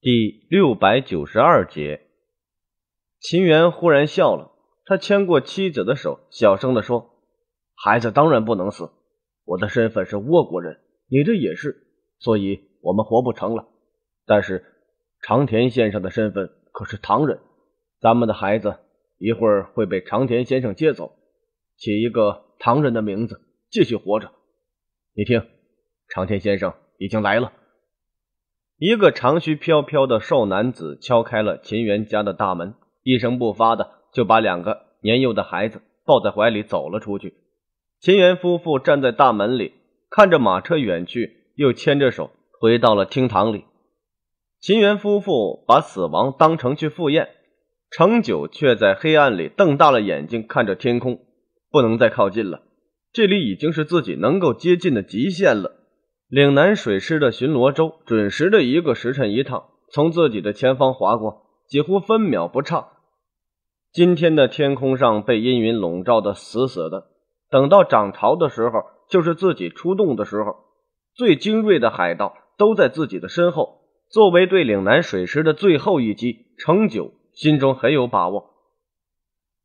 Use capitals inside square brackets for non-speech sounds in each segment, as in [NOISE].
第六百九十二节，秦源忽然笑了，他牵过妻子的手，小声的说：“孩子当然不能死，我的身份是倭国人，你这也是，所以我们活不成了。但是长田先生的身份可是唐人，咱们的孩子一会儿会被长田先生接走，起一个唐人的名字，继续活着。你听，长田先生已经来了。”一个长须飘飘的瘦男子敲开了秦源家的大门，一声不发的就把两个年幼的孩子抱在怀里走了出去。秦源夫妇站在大门里看着马车远去，又牵着手回到了厅堂里。秦源夫妇把死亡当成去赴宴，程九却在黑暗里瞪大了眼睛看着天空，不能再靠近了，这里已经是自己能够接近的极限了。岭南水师的巡逻舟准时的一个时辰一趟，从自己的前方划过，几乎分秒不差。今天的天空上被阴云笼罩的死死的，等到涨潮的时候，就是自己出动的时候。最精锐的海盗都在自己的身后，作为对岭南水师的最后一击，程九心中很有把握。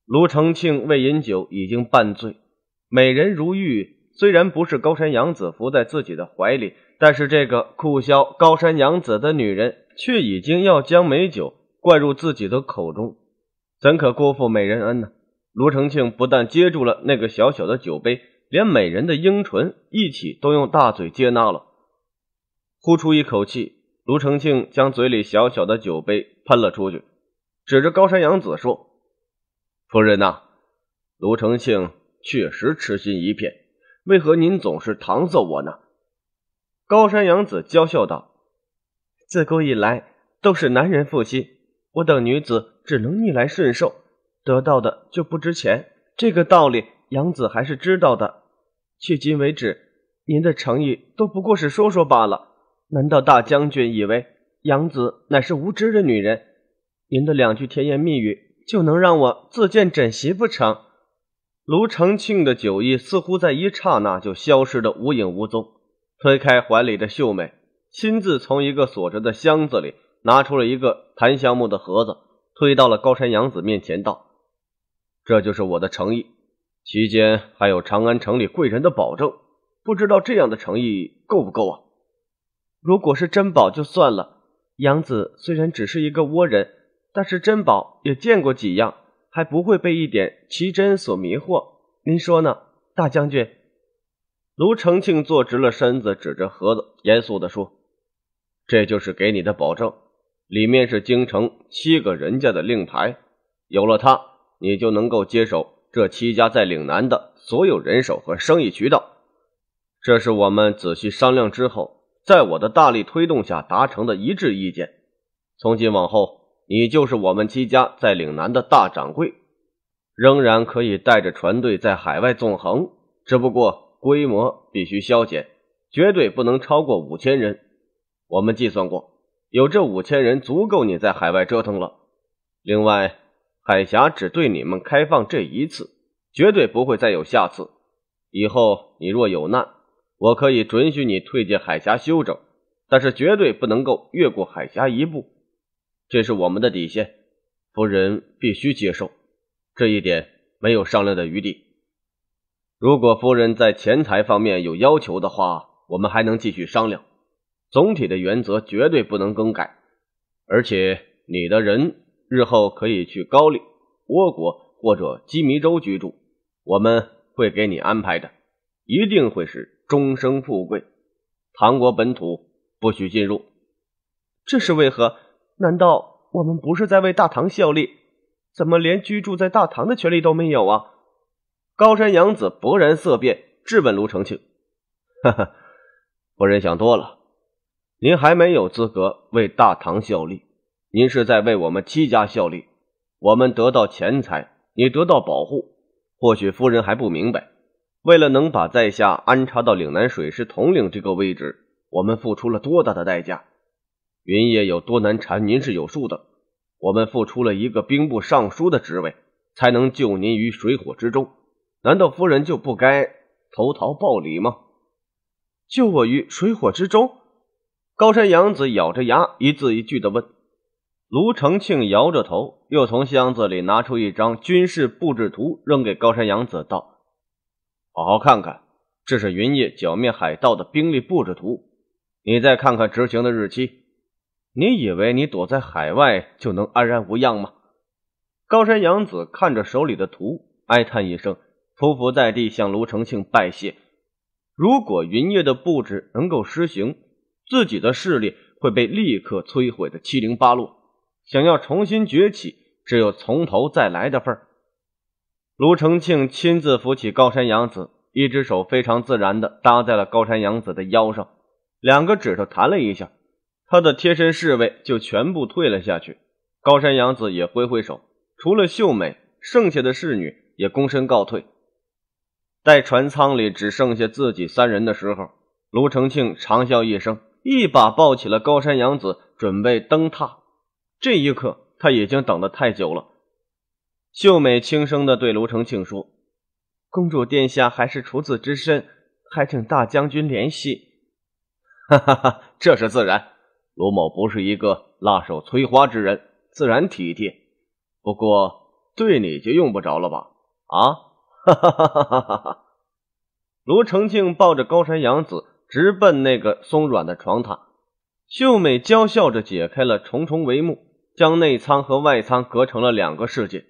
卢承庆为饮酒已经半醉，美人如玉。虽然不是高山洋子伏在自己的怀里，但是这个酷肖高山洋子的女人却已经要将美酒灌入自己的口中，怎可辜负美人恩呢？卢成庆不但接住了那个小小的酒杯，连美人的樱唇一起都用大嘴接纳了。呼出一口气，卢成庆将嘴里小小的酒杯喷了出去，指着高山洋子说：“夫人呐，卢成庆确实痴心一片。”为何您总是搪塞我呢？高山洋子娇笑道：“自古以来都是男人负心，我等女子只能逆来顺受，得到的就不值钱。这个道理，杨子还是知道的。迄今为止，您的诚意都不过是说说罢了。难道大将军以为杨子乃是无知的女人？您的两句甜言蜜语就能让我自荐枕席不成？”卢成庆的酒意似乎在一刹那就消失得无影无踪，推开怀里的秀美，亲自从一个锁着的箱子里拿出了一个檀香木的盒子，推到了高山洋子面前，道：“这就是我的诚意，期间还有长安城里贵人的保证，不知道这样的诚意够不够啊？如果是珍宝就算了，洋子虽然只是一个倭人，但是珍宝也见过几样。”还不会被一点奇珍所迷惑，您说呢，大将军？卢承庆坐直了身子，指着盒子，严肃地说：“这就是给你的保证，里面是京城七个人家的令牌。有了它，你就能够接手这七家在岭南的所有人手和生意渠道。这是我们仔细商量之后，在我的大力推动下达成的一致意见。从今往后。”你就是我们戚家在岭南的大掌柜，仍然可以带着船队在海外纵横，只不过规模必须削减，绝对不能超过五千人。我们计算过，有这五千人足够你在海外折腾了。另外，海峡只对你们开放这一次，绝对不会再有下次。以后你若有难，我可以准许你退进海峡休整，但是绝对不能够越过海峡一步。这是我们的底线，夫人必须接受，这一点没有商量的余地。如果夫人在钱财方面有要求的话，我们还能继续商量。总体的原则绝对不能更改，而且你的人日后可以去高丽、倭国或者鸡米州居住，我们会给你安排的，一定会是终生富贵。唐国本土不许进入，这是为何？难道我们不是在为大唐效力？怎么连居住在大唐的权利都没有啊？高山阳子勃然色变，质问卢承庆：“ [LAUGHS] 哈哈，夫人想多了。您还没有资格为大唐效力，您是在为我们戚家效力。我们得到钱财，你得到保护。或许夫人还不明白，为了能把在下安插到岭南水师统领这个位置，我们付出了多大的代价。”云烨有多难缠，您是有数的。我们付出了一个兵部尚书的职位，才能救您于水火之中。难道夫人就不该投桃报李吗？救我于水火之中！高山阳子咬着牙，一字一句的问。卢成庆摇着头，又从箱子里拿出一张军事布置图，扔给高山阳子道：“好好看看，这是云烨剿灭海盗的兵力布置图。你再看看执行的日期。”你以为你躲在海外就能安然无恙吗？高山洋子看着手里的图，哀叹一声，匍匐在地，向卢承庆拜谢。如果云烨的布置能够施行，自己的势力会被立刻摧毁的七零八落，想要重新崛起，只有从头再来的份儿。卢承庆亲自扶起高山洋子，一只手非常自然地搭在了高山洋子的腰上，两个指头弹了一下。他的贴身侍卫就全部退了下去，高山阳子也挥挥手，除了秀美，剩下的侍女也躬身告退。待船舱里只剩下自己三人的时候，卢成庆长笑一声，一把抱起了高山阳子，准备登榻。这一刻，他已经等得太久了。秀美轻声地对卢成庆说：“公主殿下还是处子之身，还请大将军怜惜。”哈哈哈，这是自然。卢某不是一个辣手摧花之人，自然体贴。不过对你就用不着了吧？啊，哈哈哈哈哈！哈。卢成庆抱着高山羊子，直奔那个松软的床榻。秀美娇笑着，解开了重重帷幕，将内舱和外舱隔成了两个世界。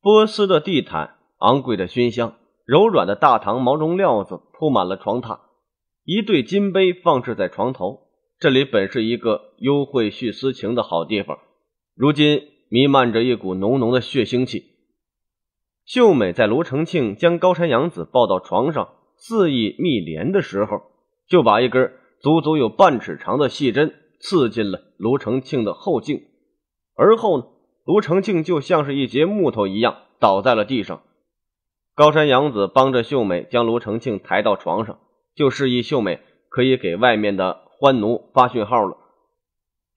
波斯的地毯，昂贵的熏香，柔软的大唐毛绒料子铺满了床榻。一对金杯放置在床头，这里本是一个幽会叙私情的好地方，如今弥漫着一股浓浓的血腥气。秀美在卢成庆将高山洋子抱到床上肆意密连的时候，就把一根足足有半尺长的细针刺进了卢成庆的后颈，而后呢，卢成庆就像是一截木头一样倒在了地上。高山洋子帮着秀美将卢成庆抬到床上。就示意秀美可以给外面的欢奴发讯号了。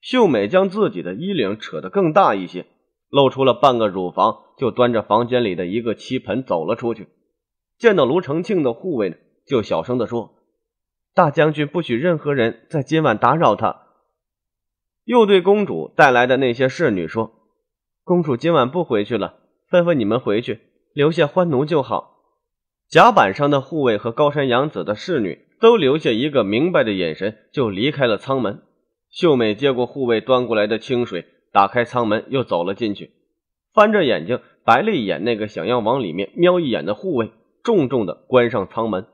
秀美将自己的衣领扯得更大一些，露出了半个乳房，就端着房间里的一个漆盆走了出去。见到卢成庆的护卫呢，就小声的说：“大将军不许任何人在今晚打扰他。”又对公主带来的那些侍女说：“公主今晚不回去了，吩咐你们回去，留下欢奴就好。”甲板上的护卫和高山洋子的侍女都留下一个明白的眼神，就离开了舱门。秀美接过护卫端过来的清水，打开舱门，又走了进去，翻着眼睛白了一眼那个想要往里面瞄一眼的护卫，重重的关上舱门。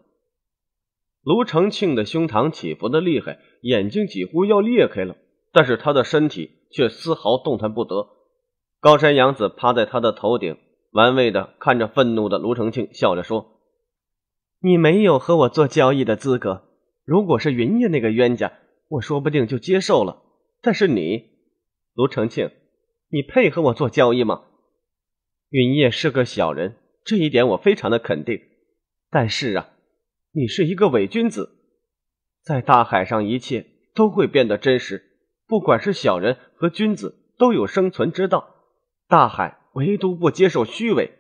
卢成庆的胸膛起伏的厉害，眼睛几乎要裂开了，但是他的身体却丝毫动弹不得。高山洋子趴在他的头顶，玩味的看着愤怒的卢成庆，笑着说。你没有和我做交易的资格。如果是云夜那个冤家，我说不定就接受了。但是你，卢成庆，你配和我做交易吗？云夜是个小人，这一点我非常的肯定。但是啊，你是一个伪君子。在大海上，一切都会变得真实。不管是小人和君子，都有生存之道。大海唯独不接受虚伪。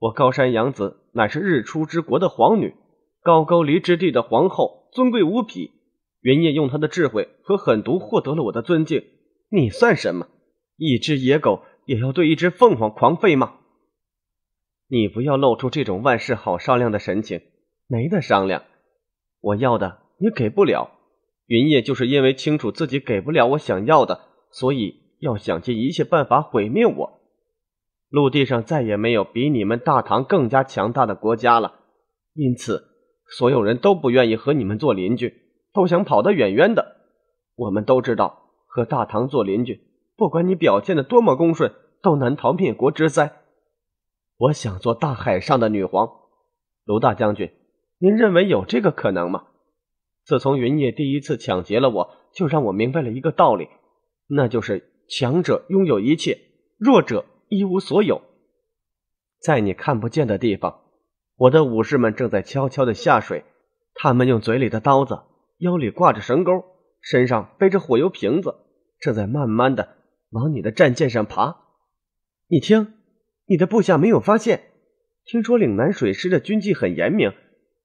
我高山养子乃是日出之国的皇女，高高离之地的皇后，尊贵无匹。云夜用他的智慧和狠毒获得了我的尊敬。你算什么？一只野狗也要对一只凤凰狂吠吗？你不要露出这种万事好商量的神情，没得商量。我要的你给不了。云夜就是因为清楚自己给不了我想要的，所以要想尽一切办法毁灭我。陆地上再也没有比你们大唐更加强大的国家了，因此，所有人都不愿意和你们做邻居，都想跑得远远的。我们都知道，和大唐做邻居，不管你表现的多么恭顺，都难逃灭国之灾。我想做大海上的女皇，卢大将军，您认为有这个可能吗？自从云烨第一次抢劫了我，就让我明白了一个道理，那就是强者拥有一切，弱者。一无所有，在你看不见的地方，我的武士们正在悄悄的下水。他们用嘴里的刀子，腰里挂着绳钩，身上背着火油瓶子，正在慢慢的往你的战舰上爬。你听，你的部下没有发现。听说岭南水师的军纪很严明。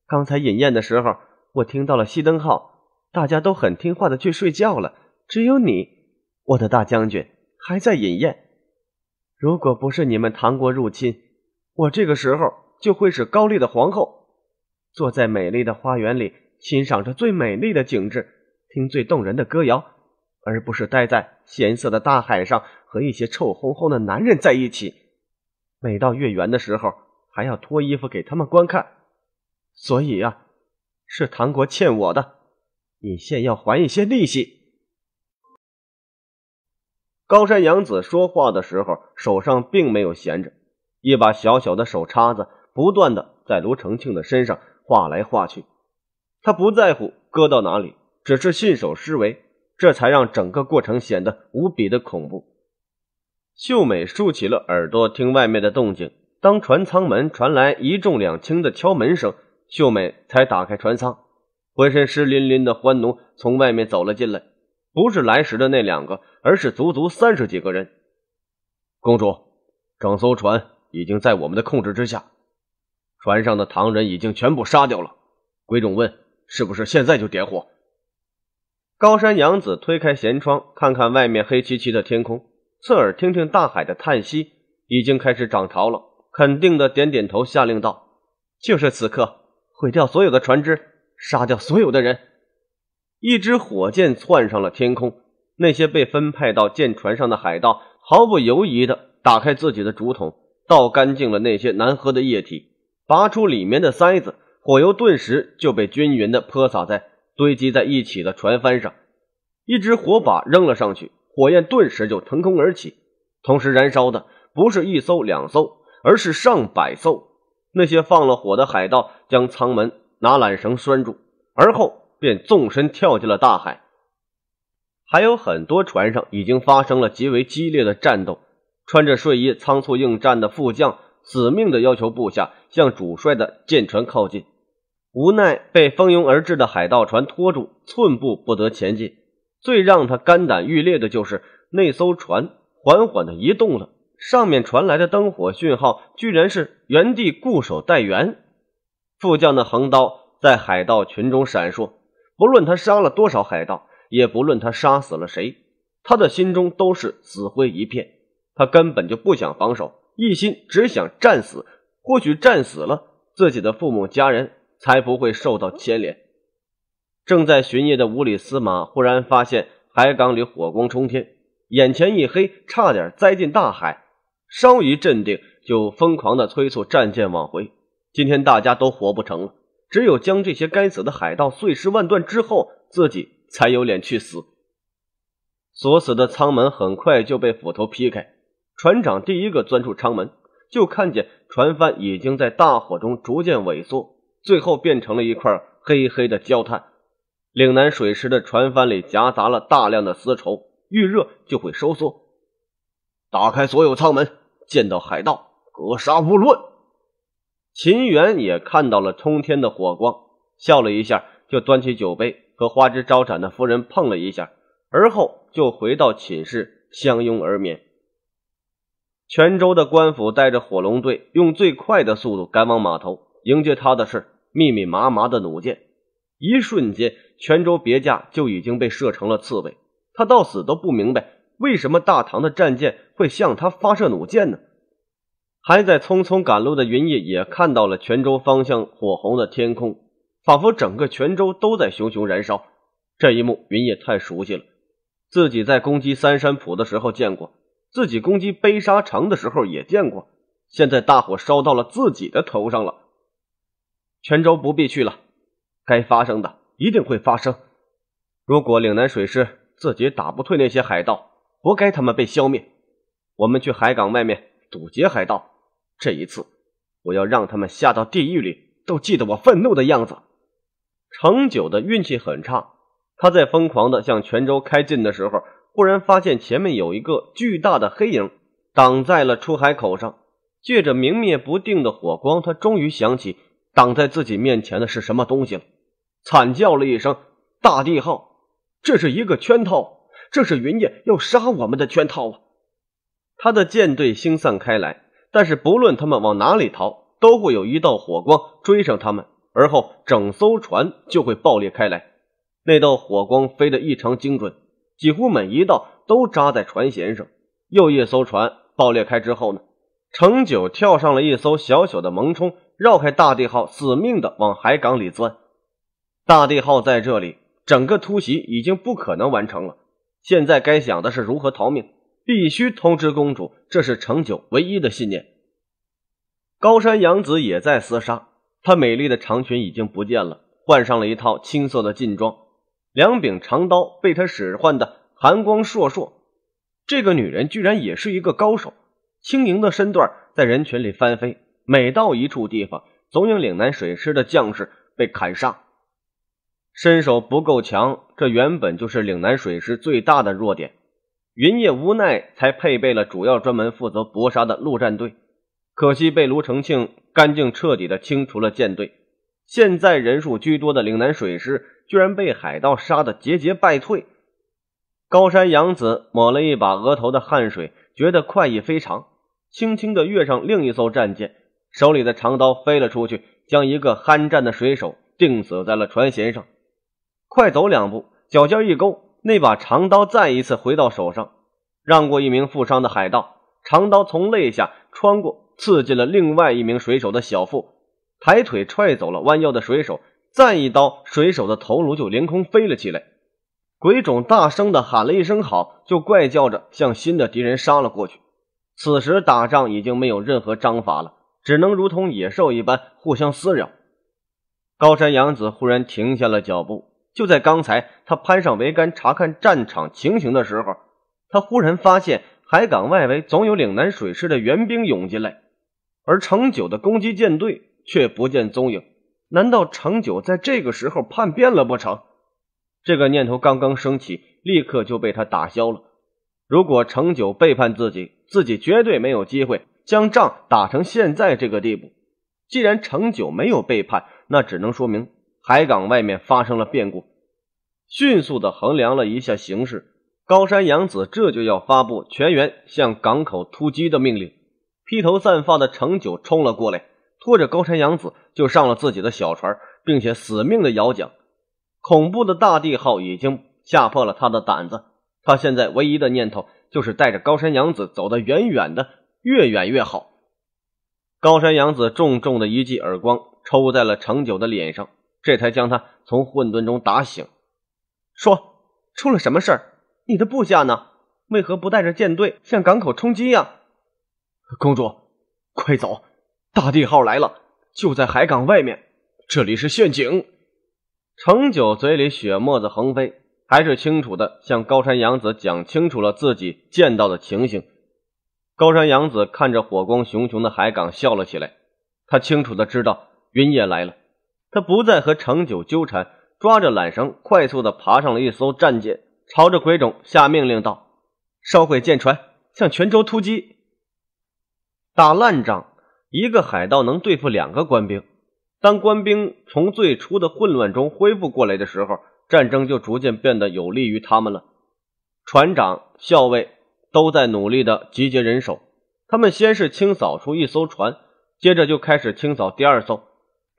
刚才饮宴的时候，我听到了熄灯号，大家都很听话的去睡觉了。只有你，我的大将军，还在饮宴。如果不是你们唐国入侵，我这个时候就会是高丽的皇后，坐在美丽的花园里，欣赏着最美丽的景致，听最动人的歌谣，而不是待在咸涩的大海上和一些臭烘烘的男人在一起，每到月圆的时候还要脱衣服给他们观看。所以呀，是唐国欠我的，你现要还一些利息。高山洋子说话的时候，手上并没有闲着，一把小小的手叉子不断的在卢成庆的身上画来画去，他不在乎割到哪里，只是信手施为，这才让整个过程显得无比的恐怖。秀美竖起了耳朵听外面的动静，当船舱门传来一重两轻的敲门声，秀美才打开船舱，浑身湿淋淋的欢奴从外面走了进来。不是来时的那两个，而是足足三十几个人。公主，整艘船已经在我们的控制之下，船上的唐人已经全部杀掉了。鬼冢问：“是不是现在就点火？”高山娘子推开舷窗，看看外面黑漆漆的天空，侧耳听听大海的叹息，已经开始涨潮了。肯定的点点头，下令道：“就是此刻，毁掉所有的船只，杀掉所有的人。”一支火箭窜上了天空，那些被分派到舰船上的海盗毫不犹疑地打开自己的竹筒，倒干净了那些难喝的液体，拔出里面的塞子，火油顿时就被均匀地泼洒在堆积在一起的船帆上。一支火把扔了上去，火焰顿时就腾空而起，同时燃烧的不是一艘两艘，而是上百艘。那些放了火的海盗将舱门拿缆绳拴住，而后。便纵身跳进了大海。还有很多船上已经发生了极为激烈的战斗。穿着睡衣仓促应战的副将，死命的要求部下向主帅的舰船靠近，无奈被蜂拥而至的海盗船拖住，寸步不得前进。最让他肝胆欲裂的就是那艘船缓缓的移动了，上面传来的灯火讯号，居然是原地固守待援。副将的横刀在海盗群中闪烁。不论他杀了多少海盗，也不论他杀死了谁，他的心中都是死灰一片。他根本就不想防守，一心只想战死。或许战死了，自己的父母家人才不会受到牵连。正在巡夜的五里司马忽然发现海港里火光冲天，眼前一黑，差点栽进大海。稍一镇定，就疯狂地催促战舰往回。今天大家都活不成了。只有将这些该死的海盗碎尸万段之后，自己才有脸去死。锁死的舱门很快就被斧头劈开，船长第一个钻出舱门，就看见船帆已经在大火中逐渐萎缩，最后变成了一块黑黑的焦炭。岭南水师的船帆里夹杂了大量的丝绸，遇热就会收缩。打开所有舱门，见到海盗，格杀勿论。秦元也看到了冲天的火光，笑了一下，就端起酒杯和花枝招展的夫人碰了一下，而后就回到寝室相拥而眠。泉州的官府带着火龙队，用最快的速度赶往码头。迎接他的，是密密麻麻的弩箭。一瞬间，泉州别驾就已经被射成了刺猬。他到死都不明白，为什么大唐的战舰会向他发射弩箭呢？还在匆匆赶路的云叶也看到了泉州方向火红的天空，仿佛整个泉州都在熊熊燃烧。这一幕云叶太熟悉了，自己在攻击三山浦的时候见过，自己攻击悲沙城的时候也见过。现在大火烧到了自己的头上了，泉州不必去了，该发生的一定会发生。如果岭南水师自己打不退那些海盗，活该他们被消灭。我们去海港外面堵截海盗。这一次，我要让他们下到地狱里都记得我愤怒的样子。程九的运气很差，他在疯狂的向泉州开进的时候，忽然发现前面有一个巨大的黑影挡在了出海口上。借着明灭不定的火光，他终于想起挡在自己面前的是什么东西了，惨叫了一声：“大地号，这是一个圈套，这是云烨要杀我们的圈套啊！”他的舰队星散开来。但是，不论他们往哪里逃，都会有一道火光追上他们，而后整艘船就会爆裂开来。那道火光飞得异常精准，几乎每一道都扎在船舷上。又一艘船爆裂开之后呢，程九跳上了一艘小小的萌冲，绕开大地号，死命地往海港里钻。大地号在这里，整个突袭已经不可能完成了。现在该想的是如何逃命。必须通知公主，这是程九唯一的信念。高山阳子也在厮杀，她美丽的长裙已经不见了，换上了一套青色的劲装，两柄长刀被她使唤的寒光烁烁。这个女人居然也是一个高手，轻盈的身段在人群里翻飞，每到一处地方，总有岭南水师的将士被砍杀。身手不够强，这原本就是岭南水师最大的弱点。云烨无奈，才配备了主要专门负责搏杀的陆战队，可惜被卢承庆干净彻底的清除了舰队。现在人数居多的岭南水师，居然被海盗杀得节节败退。高山阳子抹了一把额头的汗水，觉得快意非常，轻轻的跃上另一艘战舰，手里的长刀飞了出去，将一个酣战的水手钉死在了船舷上。快走两步，脚尖一勾。那把长刀再一次回到手上，让过一名负伤的海盗，长刀从肋下穿过，刺进了另外一名水手的小腹，抬腿踹走了弯腰的水手，再一刀，水手的头颅就凌空飞了起来。鬼冢大声的喊了一声“好”，就怪叫着向新的敌人杀了过去。此时打仗已经没有任何章法了，只能如同野兽一般互相撕咬。高山洋子忽然停下了脚步。就在刚才，他攀上桅杆查看战场情形的时候，他忽然发现海港外围总有岭南水师的援兵涌进来，而程九的攻击舰队却不见踪影。难道程九在这个时候叛变了不成？这个念头刚刚升起，立刻就被他打消了。如果程九背叛自己，自己绝对没有机会将仗打成现在这个地步。既然程九没有背叛，那只能说明海港外面发生了变故。迅速地衡量了一下形势，高山洋子这就要发布全员向港口突击的命令。披头散发的成九冲了过来，拖着高山洋子就上了自己的小船，并且死命地摇桨。恐怖的大地号已经吓破了他的胆子，他现在唯一的念头就是带着高山洋子走得远远的，越远越好。高山洋子重重的一记耳光抽在了成九的脸上，这才将他从混沌中打醒。说出了什么事儿？你的部下呢？为何不带着舰队向港口冲击呀？公主，快走！大地号来了，就在海港外面，这里是陷阱。程九嘴里血沫子横飞，还是清楚的向高山洋子讲清楚了自己见到的情形。高山洋子看着火光熊熊的海港笑了起来，他清楚的知道云野来了，他不再和程九纠缠。抓着缆绳，快速地爬上了一艘战舰，朝着鬼冢下命令道：“烧毁舰船，向泉州突击！打烂仗，一个海盗能对付两个官兵。当官兵从最初的混乱中恢复过来的时候，战争就逐渐变得有利于他们了。”船长、校尉都在努力地集结人手。他们先是清扫出一艘船，接着就开始清扫第二艘。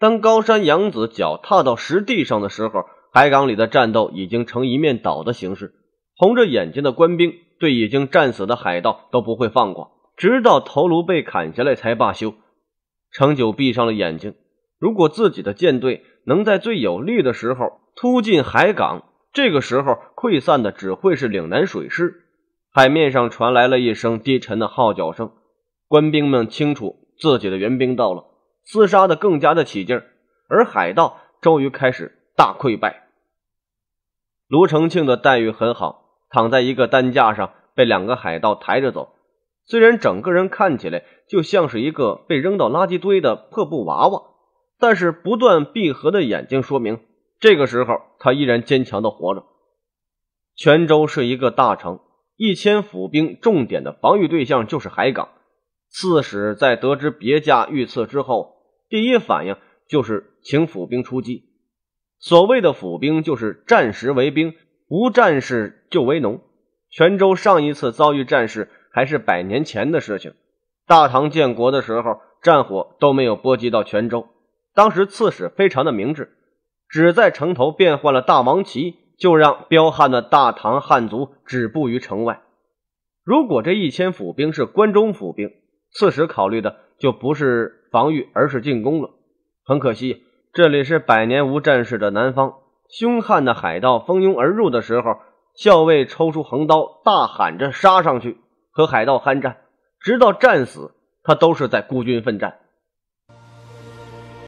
当高山阳子脚踏到实地上的时候，海港里的战斗已经成一面倒的形式。红着眼睛的官兵对已经战死的海盗都不会放过，直到头颅被砍下来才罢休。程九闭上了眼睛。如果自己的舰队能在最有利的时候突进海港，这个时候溃散的只会是岭南水师。海面上传来了一声低沉的号角声，官兵们清楚自己的援兵到了。厮杀的更加的起劲儿，而海盗终于开始大溃败。卢承庆的待遇很好，躺在一个担架上，被两个海盗抬着走。虽然整个人看起来就像是一个被扔到垃圾堆的破布娃娃，但是不断闭合的眼睛说明，这个时候他依然坚强的活着。泉州是一个大城，一千府兵重点的防御对象就是海港。刺史在得知别驾遇刺之后。第一反应就是请府兵出击。所谓的府兵，就是战时为兵，无战事就为农。泉州上一次遭遇战事还是百年前的事情，大唐建国的时候，战火都没有波及到泉州。当时刺史非常的明智，只在城头变换了大王旗，就让彪悍的大唐汉族止步于城外。如果这一千府兵是关中府兵，刺史考虑的就不是。防御，而是进攻了。很可惜，这里是百年无战事的南方，凶悍的海盗蜂拥而入的时候，校尉抽出横刀，大喊着杀上去，和海盗酣战，直到战死，他都是在孤军奋战。